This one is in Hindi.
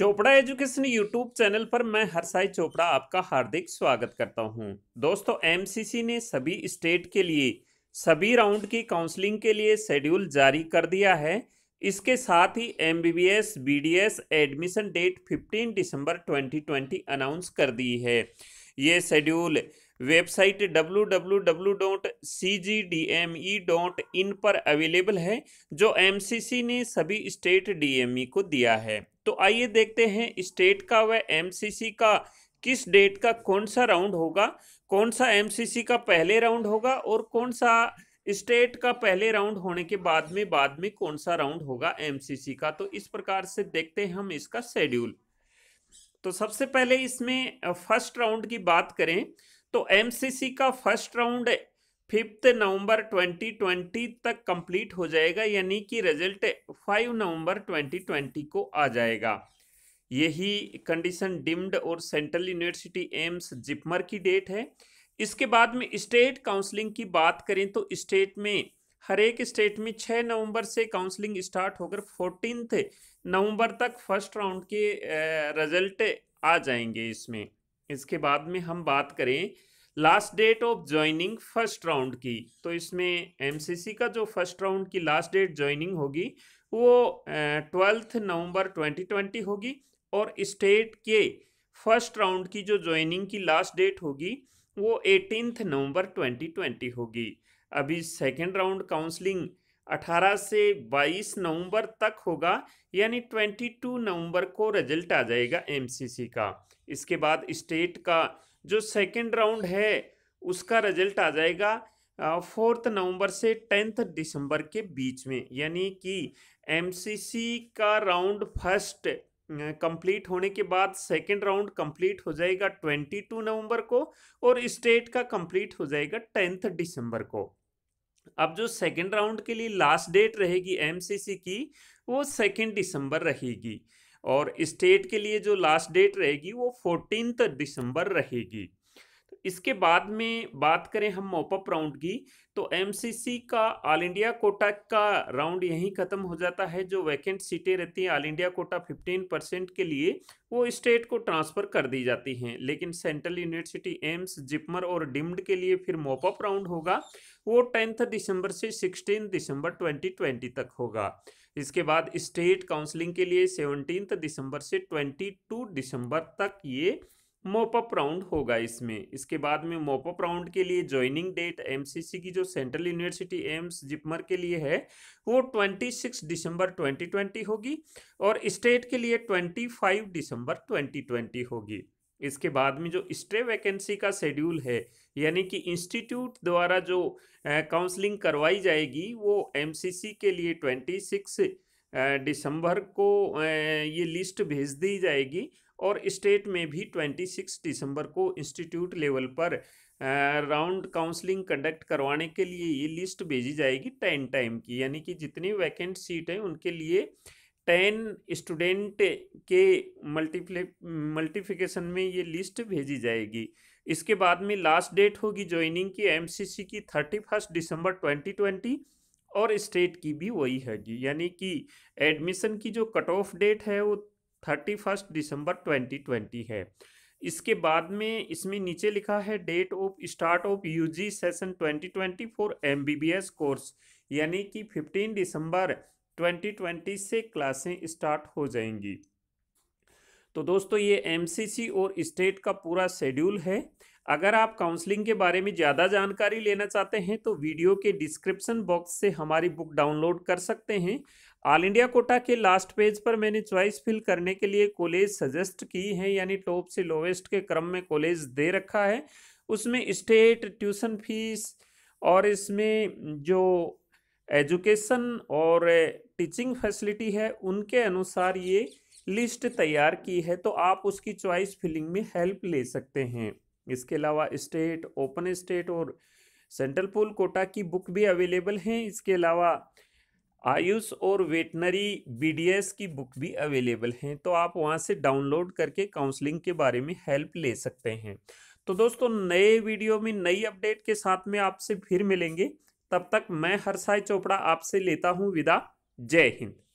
चोपड़ा एजुकेशन यूट्यूब चैनल पर मैं हरसाई चोपड़ा आपका हार्दिक स्वागत करता हूं। दोस्तों एमसीसी ने सभी स्टेट के लिए सभी राउंड की काउंसलिंग के लिए शेड्यूल जारी कर दिया है इसके साथ ही M B B S B D S admission date 15 दिसंबर 2020 अनाउंस कर दी है ये शेड्यूल वेबसाइट www.cgdme.in पर अवेलेबल है जो एमसीसी ने सभी स्टेट डीएमई e को दिया है तो आइए देखते हैं स्टेट का व एमसीसी का किस डेट का कौन सा राउंड होगा कौन सा एमसीसी का पहले राउंड होगा और कौन सा स्टेट का पहले राउंड होने के बाद में बाद में कौन सा राउंड होगा एमसीसी का तो इस प्रकार से देखते हैं हम इसका शेड्यूल तो सबसे पहले इसमें फर्स्ट राउंड की बात करें तो एमसीसी का फर्स्ट राउंड फिफ्थ नवंबर 2020 तक कंप्लीट हो जाएगा यानी कि रिजल्ट 5 नवंबर 2020 को आ जाएगा यही कंडीशन डिम्ड और सेंट्रल यूनिवर्सिटी एम्स जिपमर की डेट है इसके बाद में स्टेट काउंसलिंग की बात करें तो स्टेट में हर एक स्टेट में 6 नवंबर से काउंसलिंग स्टार्ट होकर फोर्टीनथ नवंबर तक फर्स्ट राउंड के रिजल्ट आ जाएंगे इसमें इसके बाद में हम बात करें last date of joining first round की तो इसमें एमसीसी का जो फर्स्ट राउंड की लास्ट डेट ज्वाइनिंग होगी वो ट्वेल्थ नवंबर 2020 होगी और स्टेट के फर्स्ट राउंड की जो ज्वाइनिंग की लास्ट डेट होगी वो एटीनथ नवंबर 2020 होगी अभी सेकेंड राउंड काउंसलिंग 18 से 22 नवंबर तक होगा यानी 22 नवंबर को रिजल्ट आ जाएगा एमसीसी का इसके बाद स्टेट का जो सेकेंड राउंड है उसका रिजल्ट आ जाएगा फोर्थ नवंबर से टेंथ दिसंबर के बीच में यानी कि एमसीसी का राउंड फर्स्ट कंप्लीट होने के बाद सेकेंड राउंड कंप्लीट हो जाएगा ट्वेंटी टू नवंबर को और स्टेट का कंप्लीट हो जाएगा टेंथ दिसंबर को अब जो सेकेंड राउंड के लिए लास्ट डेट रहेगी एमसीसी की वो सेकेंड दिसंबर रहेगी और स्टेट के लिए जो लास्ट डेट रहेगी वो फोर्टीन दिसंबर रहेगी तो इसके बाद में बात करें हम मोपअप राउंड की तो एमसीसी का ऑल इंडिया कोटा का राउंड यहीं ख़त्म हो जाता है जो वैकेंट सीटें रहती हैं all India quota fifteen percent के लिए वो स्टेट को ट्रांसफ़र कर दी जाती हैं लेकिन सेंट्रल यूनिवर्सिटी एम्स जिपमर और डिम्ड के लिए फिर मोपअप राउंड होगा वो टेंथ दिसंबर से सिक्सटीन दिसंबर ट्वेंटी तक होगा इसके बाद स्टेट काउंसलिंग के लिए सेवनटीन दिसंबर से ट्वेंटी टू दिसंबर तक ये मोपअप राउंड होगा इसमें इसके बाद में मोपअप राउंड के लिए ज्वाइनिंग डेट एमसीसी की जो सेंट्रल यूनिवर्सिटी एम्स जिपमर के लिए है वो 26 दिसंबर 2020 होगी और स्टेट के लिए 25 दिसंबर 2020 होगी इसके बाद में जो स्ट्रे वैकेंसी का शेड्यूल है यानी कि इंस्टीट्यूट द्वारा जो काउंसलिंग करवाई जाएगी वो एमसीसी के लिए ट्वेंटी सिक्स दिसंबर को ये लिस्ट भेज दी जाएगी और स्टेट में भी ट्वेंटी सिक्स दिसंबर को इंस्टीट्यूट लेवल पर राउंड काउंसलिंग कंडक्ट करवाने के लिए ये लिस्ट भेजी जाएगी टेन टाइम की यानी कि जितनी वैकेंट सीट हैं उनके लिए टेन स्टूडेंट के मल्टीप्ले मल्टीप्लिकेशन में ये लिस्ट भेजी जाएगी इसके बाद में लास्ट डेट होगी ज्वाइनिंग की एमसीसी की थर्टी फर्स्ट दिसंबर ट्वेंटी ट्वेंटी और स्टेट की भी वही है जी यानी कि एडमिशन की जो कट ऑफ डेट है वो थर्टी फर्स्ट दिसंबर ट्वेंटी ट्वेंटी है इसके बाद में इसमें नीचे लिखा है date of start of UG session twenty twenty for MBBS course यानी कि फिफ्टीन दिसंबर 2020 से क्लासें स्टार्ट हो जाएंगी तो दोस्तों ये एमसीसी और स्टेट का पूरा शेड्यूल है अगर आप काउंसलिंग के बारे में ज़्यादा जानकारी लेना चाहते हैं तो वीडियो के डिस्क्रिप्शन बॉक्स से हमारी बुक डाउनलोड कर सकते हैं ऑल इंडिया कोटा के लास्ट पेज पर मैंने चॉइस फिल करने के लिए कॉलेज सजेस्ट की है यानी टॉप से लोवेस्ट के क्रम में कॉलेज दे रखा है उसमें स्टेट ट्यूशन फीस और इसमें जो एजुकेशन और टीचिंग फैसिलिटी है उनके अनुसार ये लिस्ट तैयार की है तो आप उसकी चॉइस फिलिंग में हेल्प ले सकते हैं इसके अलावा स्टेट ओपन स्टेट और सेंट्रल पूल कोटा की बुक भी अवेलेबल हैं इसके अलावा आयुष और वेटनरी बी की बुक भी अवेलेबल हैं तो आप वहां से डाउनलोड करके काउंसलिंग के बारे में हेल्प ले सकते हैं तो दोस्तों नए वीडियो में नई अपडेट के साथ में आपसे फिर मिलेंगे तब तक मैं हर्षाई चोपड़ा आपसे लेता हूँ विदा जय हिंद